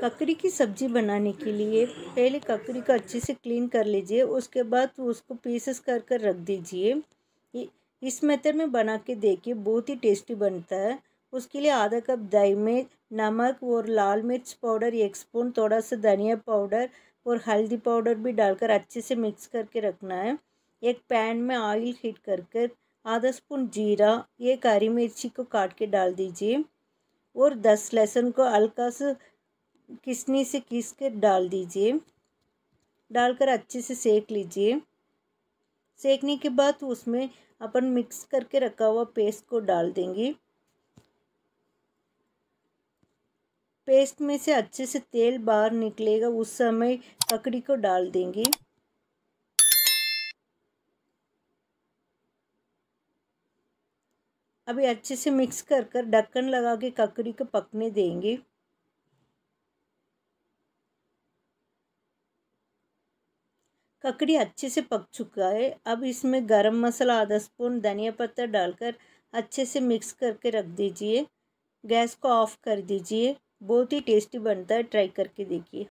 ककड़ी की सब्ज़ी बनाने के लिए पहले ककड़ी को अच्छे से क्लीन कर लीजिए उसके बाद तो उसको पीसेस कर कर रख दीजिए इस मेथड में बना के देखिए बहुत ही टेस्टी बनता है उसके लिए आधा कप दही में नमक और लाल मिर्च पाउडर एक स्पून थोड़ा सा धनिया पाउडर और हल्दी पाउडर भी डालकर अच्छे से मिक्स करके रखना है एक पैन में ऑयल हीट कर कर आधा स्पून जीरा एक हरी मिर्ची को काट के डाल दीजिए और दस लहसुन को हल्का सा किसनी से किस के डाल दीजिए डालकर अच्छे से सेक लीजिए सेकने के बाद उसमें अपन मिक्स करके रखा हुआ पेस्ट को डाल देंगे पेस्ट में से अच्छे से तेल बाहर निकलेगा उस समय ककड़ी को डाल देंगे अभी अच्छे से मिक्स कर कर ढक्कन लगा के ककड़ी को पकने देंगे ककड़ी अच्छे से पक चुका है अब इसमें गरम मसाला आधा स्पून धनिया पत्ता डालकर अच्छे से मिक्स करके रख दीजिए गैस को ऑफ कर दीजिए बहुत ही टेस्टी बनता है ट्राई करके देखिए